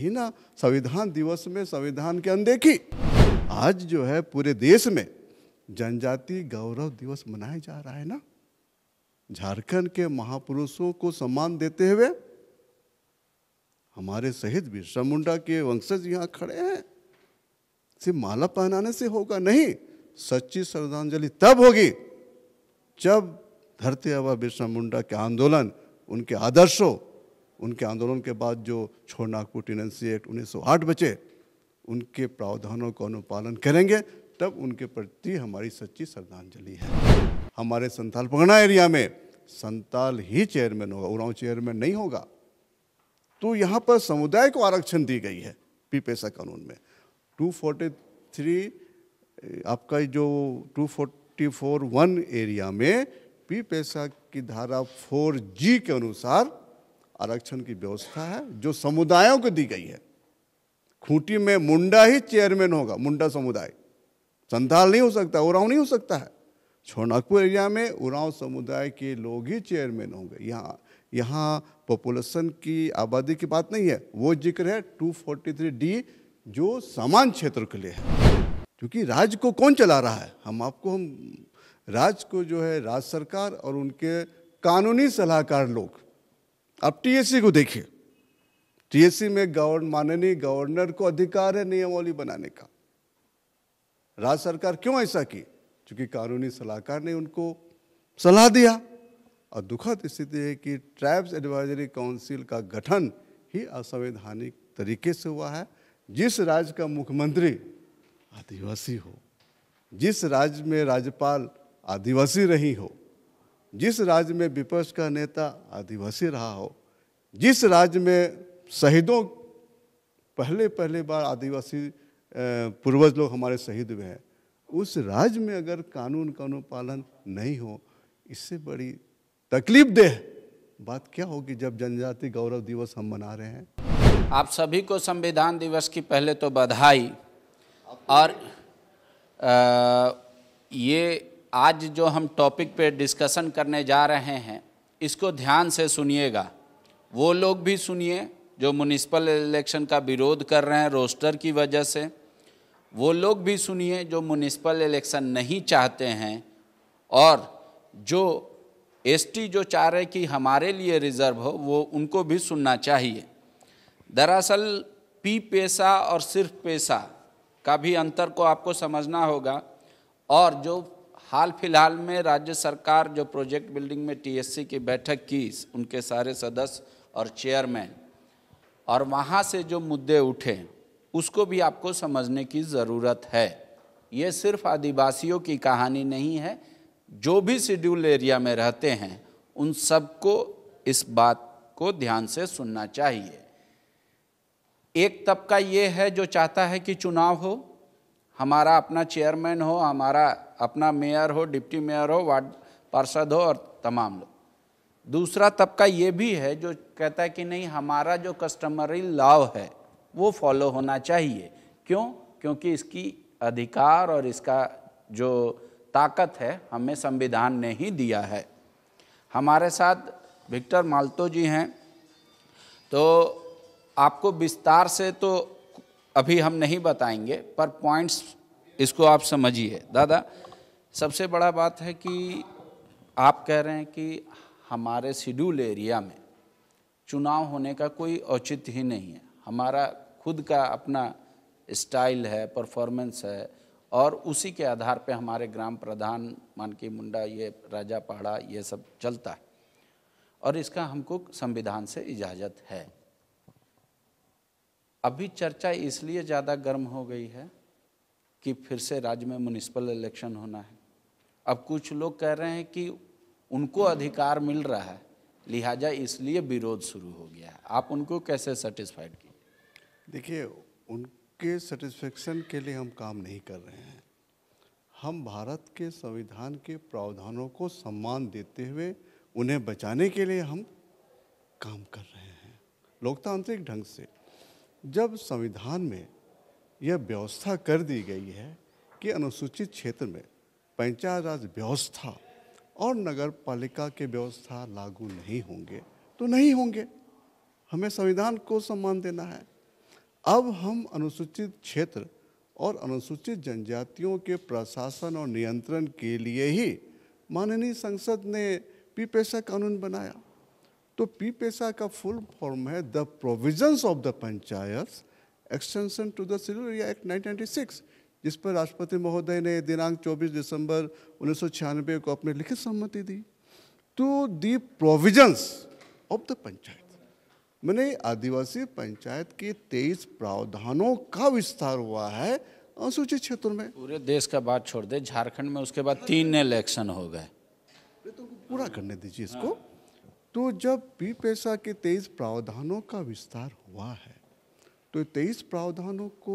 ही ना संविधान दिवस में संविधान के अनदेखी आज जो है पूरे देश में जनजाति गौरव दिवस मनाया जा रहा है ना झारखंड के महापुरुषों को सम्मान देते हुए हमारे शहीद बिरसा मुंडा के वंशज यहाँ खड़े हैं सिर्फ माला पहनाने से होगा नहीं सच्ची श्रद्धांजलि तब होगी जब धरती अबा बिरसा मुंडा के आंदोलन उनके आदर्शों उनके आंदोलन के बाद जो छोड़ नागपुर टेनेंसी एक्ट उन्नीस बचे उनके प्रावधानों का अनुपालन करेंगे तब उनके प्रति हमारी सच्ची श्रद्धांजलि है हमारे संताल पगना एरिया में संताल ही चेयरमैन होगा उड़ाव चेयरमैन नहीं होगा तो यहाँ पर समुदाय को आरक्षण दी गई है पी पैसा कानून में 243 आपका जो वन एरिया में पी पैसा की धारा 4G के अनुसार आरक्षण की व्यवस्था है जो समुदायों को दी गई है खूंटी में मुंडा ही चेयरमैन होगा मुंडा समुदाय संथाल नहीं हो सकता उराव नहीं हो सकता है छोनागपुर एरिया में उराव समुदाय के लोग ही चेयरमैन होंगे यहाँ यहाँ पॉपुलेशन की आबादी की बात नहीं है वो जिक्र है टू डी जो सामान क्षेत्र के लिए है क्योंकि राज्य को कौन चला रहा है हम आपको हम राज्य को जो है राज्य सरकार और उनके कानूनी सलाहकार लोग अब टीएससी को देखिए टीएससी में गवर्न माननीय गवर्नर को अधिकार है नियमावली बनाने का राज्य सरकार क्यों ऐसा की क्योंकि कानूनी सलाहकार ने उनको सलाह दिया और दुखद स्थिति है कि ट्राइब्स एडवाइजरी काउंसिल का गठन ही असंवैधानिक तरीके से हुआ है जिस राज्य का मुख्यमंत्री आदिवासी हो जिस राज्य में राज्यपाल आदिवासी रही हो जिस राज्य में विपक्ष का नेता आदिवासी रहा हो जिस राज्य में शहीदों पहले पहले बार आदिवासी पूर्वज लोग हमारे शहीद हुए हैं उस राज्य में अगर कानून का अनुपालन नहीं हो इससे बड़ी तकलीफ देह बात क्या होगी जब जनजाति गौरव दिवस हम मना रहे हैं आप सभी को संविधान दिवस की पहले तो बधाई और आ, ये आज जो हम टॉपिक पे डिस्कशन करने जा रहे हैं इसको ध्यान से सुनिएगा वो लोग भी सुनिए जो म्यूनिसिपल इलेक्शन का विरोध कर रहे हैं रोस्टर की वजह से वो लोग भी सुनिए जो म्यूनिसिपल इलेक्शन नहीं चाहते हैं और जो एसटी जो चाह रहे कि हमारे लिए रिज़र्व हो वो उनको भी सुनना चाहिए दरअसल पी पैसा और सिर्फ पैसा का भी अंतर को आपको समझना होगा और जो हाल फिलहाल में राज्य सरकार जो प्रोजेक्ट बिल्डिंग में टीएससी की बैठक की उनके सारे सदस्य और चेयरमैन और वहाँ से जो मुद्दे उठे उसको भी आपको समझने की ज़रूरत है ये सिर्फ आदिवासियों की कहानी नहीं है जो भी शेड्यूल एरिया में रहते हैं उन सबको इस बात को ध्यान से सुनना चाहिए एक तबका ये है जो चाहता है कि चुनाव हो हमारा अपना चेयरमैन हो हमारा अपना मेयर हो डिप्टी मेयर हो वार्ड पार्षद हो और तमाम लोग दूसरा तबका ये भी है जो कहता है कि नहीं हमारा जो कस्टमरी लॉ है वो फॉलो होना चाहिए क्यों क्योंकि इसकी अधिकार और इसका जो ताकत है हमें संविधान ने ही दिया है हमारे साथ विक्टर माल्तो जी हैं तो आपको विस्तार से तो अभी हम नहीं बताएंगे पर पॉइंट्स इसको आप समझिए दादा सबसे बड़ा बात है कि आप कह रहे हैं कि हमारे शेड्यूल एरिया में चुनाव होने का कोई औचित्य ही नहीं है हमारा खुद का अपना स्टाइल है परफॉर्मेंस है और उसी के आधार पे हमारे ग्राम प्रधान मानकी मुंडा ये राजा पहाड़ा ये सब चलता है और इसका हमको संविधान से इजाज़त है अभी चर्चा इसलिए ज़्यादा गर्म हो गई है कि फिर से राज्य में म्यूनिसिपल इलेक्शन होना है अब कुछ लोग कह रहे हैं कि उनको अधिकार मिल रहा है लिहाजा इसलिए विरोध शुरू हो गया है आप उनको कैसे सेटिस्फाइड किए देखिए उनके सेटिस्फेक्शन के लिए हम काम नहीं कर रहे हैं हम भारत के संविधान के प्रावधानों को सम्मान देते हुए उन्हें बचाने के लिए हम काम कर रहे हैं लोकतांत्रिक ढंग से जब संविधान में यह व्यवस्था कर दी गई है कि अनुसूचित क्षेत्र में पंचायत राज व्यवस्था और नगर पालिका के व्यवस्था लागू नहीं होंगे तो नहीं होंगे हमें संविधान को सम्मान देना है अब हम अनुसूचित क्षेत्र और अनुसूचित जनजातियों के प्रशासन और नियंत्रण के लिए ही माननीय संसद ने पैसा कानून बनाया तो पी पैसा e का फुल फॉर्म है the provisions of the panchayat extension to the civil area act 1996 जिस पर राष्ट्रपति महोदय ने दिनांक 24 दिसंबर उन्नीस को अपने लिखित सहमति दी to the provisions of the panchayat मैंने आदिवासी पंचायत के तेईस प्रावधानों का विस्तार हुआ है अनुसूचित क्षेत्रों में पूरे देश का बात छोड़ दे झारखंड में उसके बाद तीन इलेक्शन हो गए तो पूरा करने दीजिए इसको तो जब पी पैसा के तेईस प्रावधानों का विस्तार हुआ है तो तेईस प्रावधानों को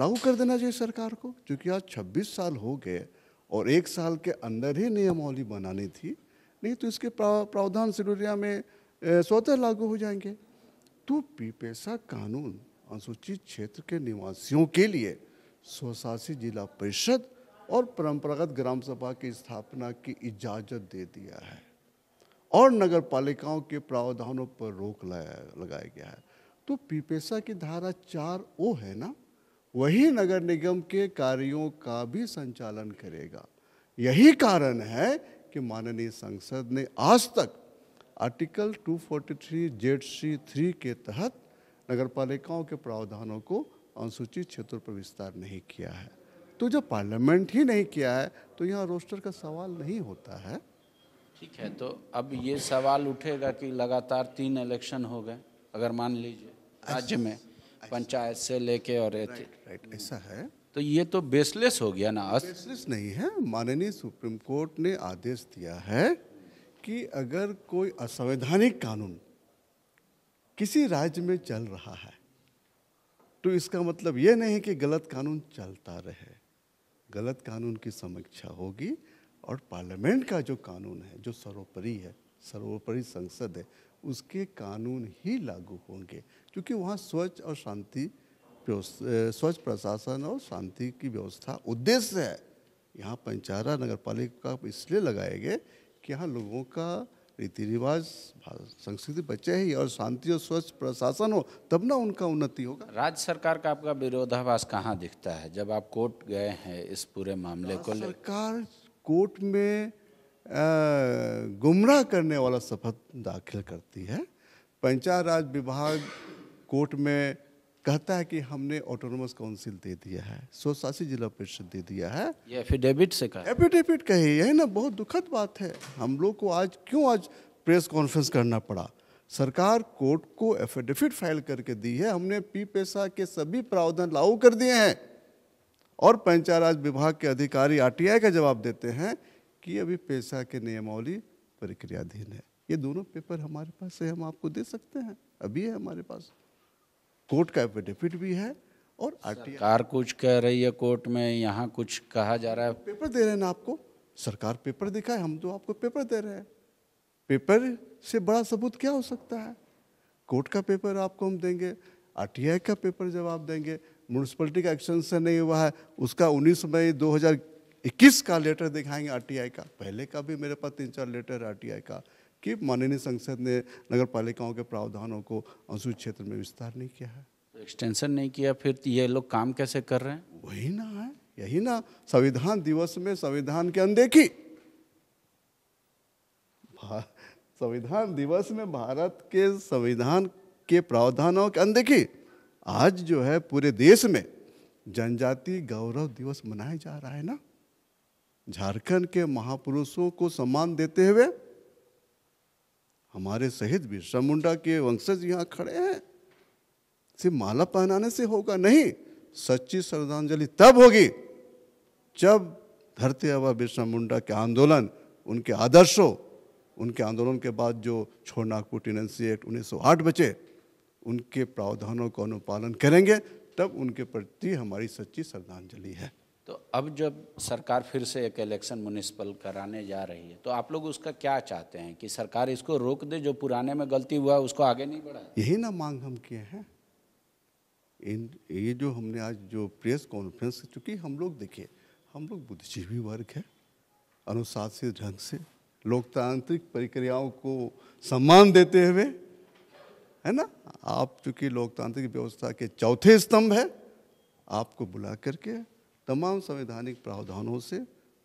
लागू कर देना चाहिए सरकार को क्योंकि आज छब्बीस साल हो गए और एक साल के अंदर ही नियमावली बनानी थी नहीं तो इसके प्रावधान सिडोरिया में स्वतः लागू हो जाएंगे तो पी पैसा कानून अनुसूचित क्षेत्र के निवासियों के लिए स्वशासी जिला परिषद और परंपरागत ग्राम सभा की स्थापना की इजाज़त दे दिया है और नगर पालिकाओं के प्रावधानों पर रोक लगाया गया है तो पीपेसा की धारा चार ओ है ना वही नगर निगम के कार्यों का भी संचालन करेगा यही कारण है कि माननीय संसद ने आज तक आर्टिकल 243 जेड सी थ्री के तहत नगर पालिकाओं के प्रावधानों को अनुसूचित क्षेत्र पर विस्तार नहीं किया है तो जब पार्लियामेंट ही नहीं किया है तो यहाँ रोस्टर का सवाल नहीं होता है ठीक है तो अब ये सवाल उठेगा कि लगातार तीन इलेक्शन हो गए अगर मान लीजिए अच्छा। राज्य में अच्छा। पंचायत से लेके और राइट राइट ऐसा है तो ये तो बेसलेस हो गया ना बेसलेस नहीं है माननीय सुप्रीम कोर्ट ने आदेश दिया है कि अगर कोई असंवैधानिक कानून किसी राज्य में चल रहा है तो इसका मतलब ये नहीं कि गलत कानून चलता रहे गलत कानून की समीक्षा होगी और पार्लियामेंट का जो कानून है जो सर्वोपरि है सर्वोपरि संसद है उसके कानून ही लागू होंगे क्योंकि वहाँ स्वच्छ और शांति स्वच्छ प्रशासन और शांति की व्यवस्था उद्देश्य है यहाँ पंचारा नगर पालिका इसलिए लगाए गए कि यहाँ लोगों का रीति रिवाज संस्कृति बचे ही और शांति और स्वच्छ प्रशासन हो तब ना उनका उन्नति होगा राज्य सरकार का आपका विरोधाभास कहाँ दिखता है जब आप कोर्ट गए हैं इस पूरे मामले को सरकार कोर्ट में गुमराह करने वाला शपथ दाखिल करती है पंचायत राज विभाग कोर्ट में कहता है कि हमने ऑटोनोमस काउंसिल दे दिया है स्वशासी जिला परिषद दे दिया है ये एफिडेविट से कहा एफिडेविट कही है ना बहुत दुखद बात है हम लोग को आज क्यों आज प्रेस कॉन्फ्रेंस करना पड़ा सरकार कोर्ट को एफिडेविट फाइल करके दी है हमने पी पैसा के सभी प्रावधान लागू कर दिए हैं और पंचायराज विभाग के अधिकारी आरटीआई का जवाब देते हैं कि अभी पेशा के नियमावली प्रक्रियाधीन है ये दोनों पेपर हमारे पास है हम आपको दे सकते हैं अभी है हमारे पास कोर्ट का एफिडेविट भी है और सरकार कुछ कह रही है कोर्ट में यहाँ कुछ कहा जा रहा है पेपर दे रहे हैं ना आपको सरकार पेपर दिखाए हम तो आपको पेपर दे रहे हैं पेपर से बड़ा सबूत क्या हो सकता है कोर्ट का पेपर आपको हम देंगे आर का पेपर जवाब देंगे म्यूनसिपलिटी का एक्शन से नहीं हुआ है उसका उन्नीस मई 2021 का लेटर दिखाएंगे आरटीआई का पहले का भी मेरे पास तीन चार लेटर आरटीआई का कि माननीय संसद ने नगर पालिकाओं के प्रावधानों को अनुसूचित क्षेत्र में विस्तार नहीं किया है तो एक्सटेंशन नहीं किया फिर तो ये लोग काम कैसे कर रहे हैं वही ना है यही ना संविधान दिवस में संविधान के अनदेखी संविधान दिवस में भारत के संविधान के प्रावधानों के अनदेखी आज जो है पूरे देश में जनजाति गौरव दिवस मनाया जा रहा है ना झारखंड के महापुरुषों को सम्मान देते हुए हमारे शहीद बिरसा मुंडा के वंशज यहाँ खड़े हैं सिर्फ माला पहनाने से होगा नहीं सच्ची श्रद्धांजलि तब होगी जब धरते आवा बिरसा मुंडा के आंदोलन उनके आदर्शों उनके आंदोलन के बाद जो नागपुर कुटिनेंसी एक्ट आठ बचे उनके प्रावधानों का अनुपालन करेंगे तब उनके प्रति हमारी सच्ची श्रद्धांजलि है तो अब जब सरकार फिर से एक इलेक्शन म्यूनिसिपल कराने जा रही है तो आप लोग उसका क्या चाहते हैं कि सरकार इसको रोक दे जो पुराने में गलती हुआ उसको आगे नहीं बढ़ाए यही ना मांग हम किए हैं इन ये जो हमने आज जो प्रेस कॉन्फ्रेंस चूँकि हम लोग देखिए हम लोग बुद्धिजीवी वर्ग है अनुशासित ढंग से लोकतांत्रिक प्रक्रियाओं को सम्मान देते हुए है ना आप चूंकि लोकतांत्रिक व्यवस्था के चौथे स्तंभ है आपको बुला करके तमाम संवैधानिक प्रावधानों से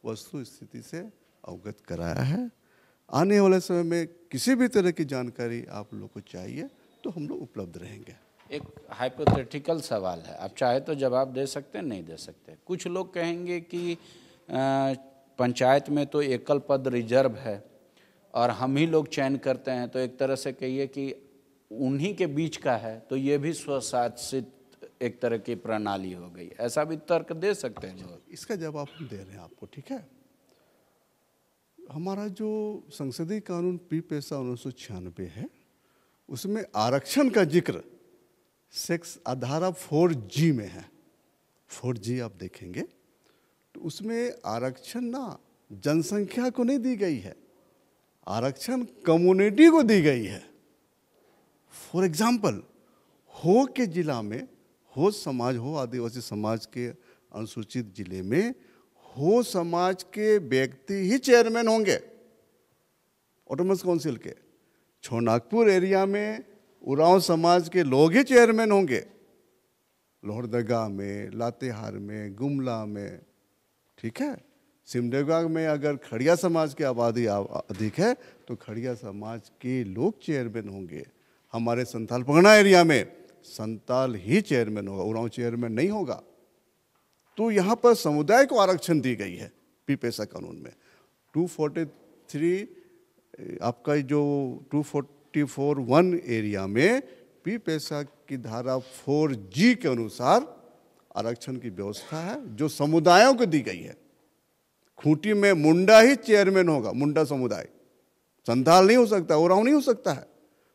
वस्तु स्थिति से अवगत कराया है आने वाले समय में किसी भी तरह की जानकारी आप लोग को चाहिए तो हम लोग उपलब्ध रहेंगे एक हाइपोथेटिकल सवाल है आप चाहे तो जवाब दे सकते हैं नहीं दे सकते कुछ लोग कहेंगे कि पंचायत में तो एकल पद रिजर्व है और हम ही लोग चयन करते हैं तो एक तरह से कहिए कि उन्हीं के बीच का है तो ये भी स्वशासित एक तरह की प्रणाली हो गई ऐसा भी तर्क दे सकते हैं अच्छा, लोग इसका जवाब हम दे रहे हैं आपको ठीक है हमारा जो संसदीय कानून पी पैसा उन्नीस है उसमें आरक्षण का जिक्र सेक्स आधारा फोर जी में है फोर जी आप देखेंगे तो उसमें आरक्षण ना जनसंख्या को नहीं दी गई है आरक्षण कम्युनिटी को दी गई है फॉर एग्ज़ाम्पल हो के ज़िला में हो समाज हो आदिवासी समाज के अनुसूचित ज़िले में हो समाज के व्यक्ति ही चेयरमैन होंगे ऑटोमस काउंसिल के छोनागपुर एरिया में उराव समाज के लोग ही चेयरमैन होंगे लोहरदगा में लातेहार में गुमला में ठीक है सिमडेगा में अगर खड़िया समाज की आबादी अधिक है तो खड़िया समाज के लोग चेयरमैन होंगे हमारे संथाल पगना एरिया में संताल ही चेयरमैन होगा उराव चेयरमैन नहीं होगा तो यहाँ पर समुदाय को आरक्षण दी गई है पीपेसा कानून में 243 आपका जो 244 वन एरिया में पी पैसा की धारा जी के अनुसार आरक्षण की व्यवस्था है जो समुदायों को दी गई है खूंटी में मुंडा ही चेयरमैन होगा मुंडा समुदाय संथाल नहीं हो सकता ओराव नहीं हो सकता है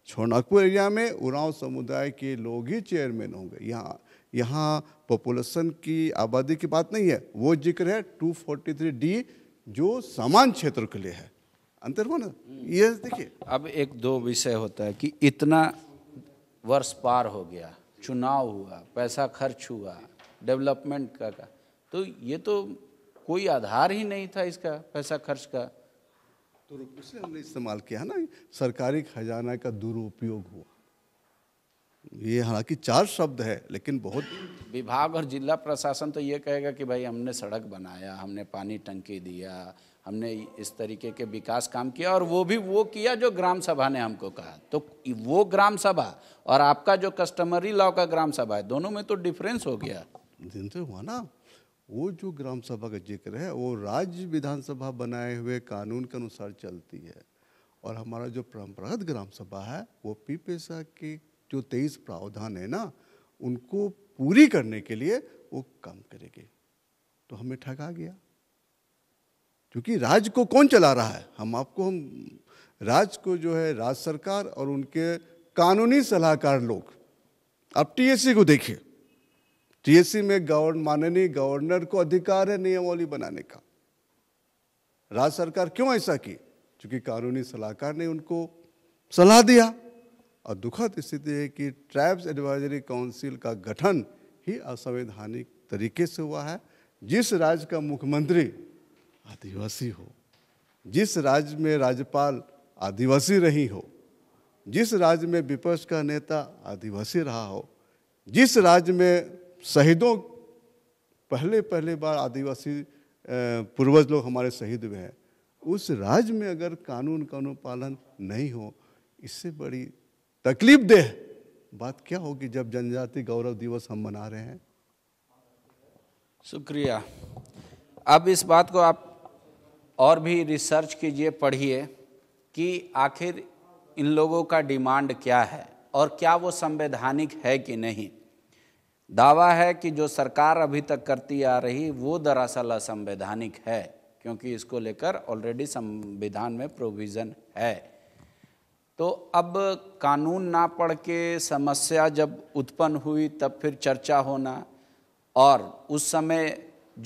छोनागपुर एरिया में उराव समुदाय के लोग ही चेयरमैन होंगे यहाँ यहाँ पॉपुलेशन की आबादी की बात नहीं है वो जिक्र है 243 डी जो समान क्षेत्र के लिए है अंतर हो ना ये देखिए अब एक दो विषय होता है कि इतना वर्ष पार हो गया चुनाव हुआ पैसा खर्च हुआ डेवलपमेंट का, का तो ये तो कोई आधार ही नहीं था इसका पैसा खर्च का तो उसे हमने इस्तेमाल किया है ना सरकारी खजाना का दुरुपयोग हुआ ये हालांकि चार शब्द है लेकिन बहुत विभाग और जिला प्रशासन तो ये कहेगा कि भाई हमने सड़क बनाया हमने पानी टंकी दिया हमने इस तरीके के विकास काम किया और वो भी वो किया जो ग्राम सभा ने हमको कहा तो वो ग्राम सभा और आपका जो कस्टमरी लॉ का ग्राम सभा है दोनों में तो डिफरेंस हो गया दिन से तो हुआ ना वो जो ग्राम सभा का जिक्र है वो राज्य विधानसभा बनाए हुए कानून के अनुसार चलती है और हमारा जो परंपरागत ग्राम सभा है वो पी के जो तेईस प्रावधान है ना उनको पूरी करने के लिए वो काम करेगी तो हमें ठगा गया क्योंकि राज्य को कौन चला रहा है हम आपको हम राज्य को जो है राज्य सरकार और उनके कानूनी सलाहकार लोग आप टीएससी को देखिए टीएससी में गवर्न माननीय गवर्नर को अधिकार है नियमावली बनाने का राज्य सरकार क्यों ऐसा की क्योंकि कानूनी सलाहकार ने उनको सलाह दिया और दुखद स्थिति है कि ट्राइब्स एडवाइजरी काउंसिल का गठन ही असंवैधानिक तरीके से हुआ है जिस राज्य का मुख्यमंत्री आदिवासी हो जिस राज्य में राज्यपाल आदिवासी रही हो जिस राज्य में विपक्ष का नेता आदिवासी रहा हो जिस राज्य में शहीदों पहले पहले बार आदिवासी पूर्वज लोग हमारे शहीद हुए हैं उस राज्य में अगर कानून का अनुपालन नहीं हो इससे बड़ी तकलीफ देह बात क्या होगी जब जनजाति गौरव दिवस हम मना रहे हैं शुक्रिया अब इस बात को आप और भी रिसर्च कीजिए पढ़िए कि आखिर इन लोगों का डिमांड क्या है और क्या वो संवैधानिक है कि नहीं दावा है कि जो सरकार अभी तक करती आ रही वो दरअसल असंवैधानिक है क्योंकि इसको लेकर ऑलरेडी संविधान में प्रोविज़न है तो अब कानून ना पढ़ के समस्या जब उत्पन्न हुई तब फिर चर्चा होना और उस समय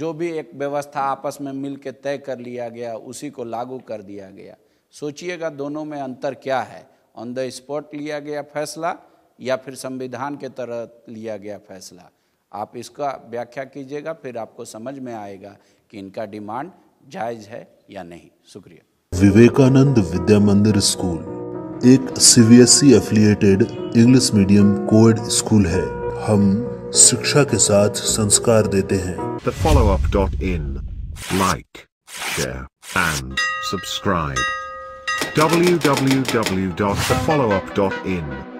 जो भी एक व्यवस्था आपस में मिल के तय कर लिया गया उसी को लागू कर दिया गया सोचिएगा दोनों में अंतर क्या है ऑन द स्पॉट लिया गया फैसला या फिर संविधान के तहत लिया गया फैसला आप इसका व्याख्या कीजिएगा फिर आपको समझ में आएगा कि इनका डिमांड जायज है या नहीं शुक्रिया विवेकानंद विद्या मंदिर स्कूल एक CBSE affiliated English medium coed school है हम शिक्षा के साथ संस्कार देते हैं the like share and subscribe www.thefollowup.in